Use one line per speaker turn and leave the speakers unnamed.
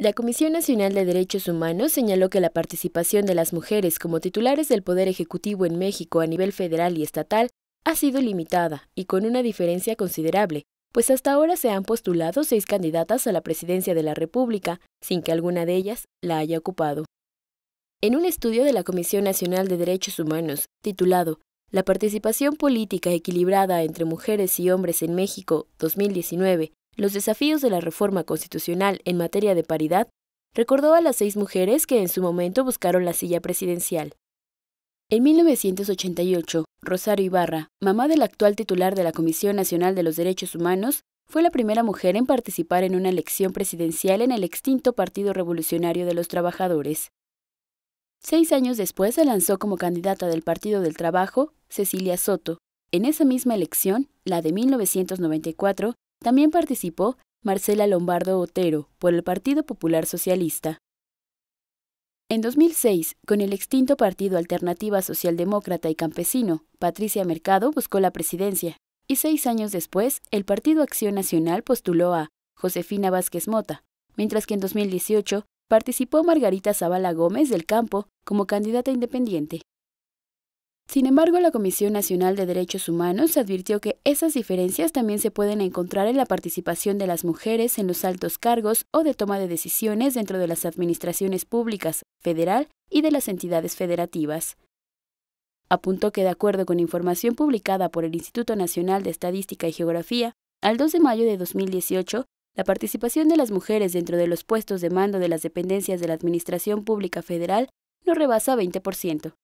La Comisión Nacional de Derechos Humanos señaló que la participación de las mujeres como titulares del Poder Ejecutivo en México a nivel federal y estatal ha sido limitada y con una diferencia considerable, pues hasta ahora se han postulado seis candidatas a la presidencia de la República, sin que alguna de ellas la haya ocupado. En un estudio de la Comisión Nacional de Derechos Humanos, titulado La participación política equilibrada entre mujeres y hombres en México 2019, los desafíos de la reforma constitucional en materia de paridad, recordó a las seis mujeres que en su momento buscaron la silla presidencial. En 1988, Rosario Ibarra, mamá del actual titular de la Comisión Nacional de los Derechos Humanos, fue la primera mujer en participar en una elección presidencial en el extinto Partido Revolucionario de los Trabajadores. Seis años después se lanzó como candidata del Partido del Trabajo Cecilia Soto. En esa misma elección, la de 1994, también participó Marcela Lombardo Otero por el Partido Popular Socialista. En 2006, con el extinto Partido Alternativa Socialdemócrata y Campesino, Patricia Mercado buscó la presidencia, y seis años después, el Partido Acción Nacional postuló a Josefina Vázquez Mota, mientras que en 2018 participó Margarita Zavala Gómez del Campo como candidata independiente. Sin embargo, la Comisión Nacional de Derechos Humanos advirtió que esas diferencias también se pueden encontrar en la participación de las mujeres en los altos cargos o de toma de decisiones dentro de las administraciones públicas, federal y de las entidades federativas. Apuntó que de acuerdo con información publicada por el Instituto Nacional de Estadística y Geografía, al 2 de mayo de 2018, la participación de las mujeres dentro de los puestos de mando de las dependencias de la Administración Pública Federal no rebasa 20%.